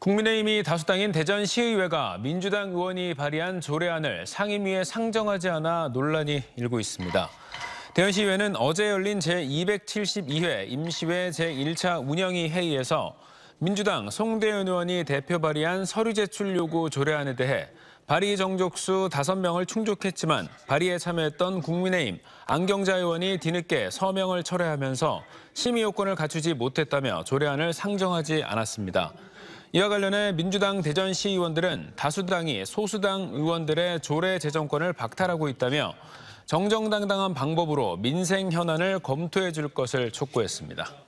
국민의힘이 다수당인 대전시의회가 민주당 의원이 발의한 조례안을 상임위에 상정하지 않아 논란이 일고 있습니다. 대전시의회는 어제 열린 제272회 임시회 제1차 운영위 회의에서 민주당 송대현 의원이 대표 발의한 서류 제출 요구 조례안에 대해 발의 정족수 5명을 충족했지만 발의에 참여했던 국민의힘 안경자 의원이 뒤늦게 서명을 철회하면서 심의 요건을 갖추지 못했다며 조례안을 상정하지 않았습니다. 이와 관련해 민주당 대전시 의원들은 다수당이 소수당 의원들의 조례 재정권을 박탈하고 있다며 정정당당한 방법으로 민생 현안을 검토해 줄 것을 촉구했습니다.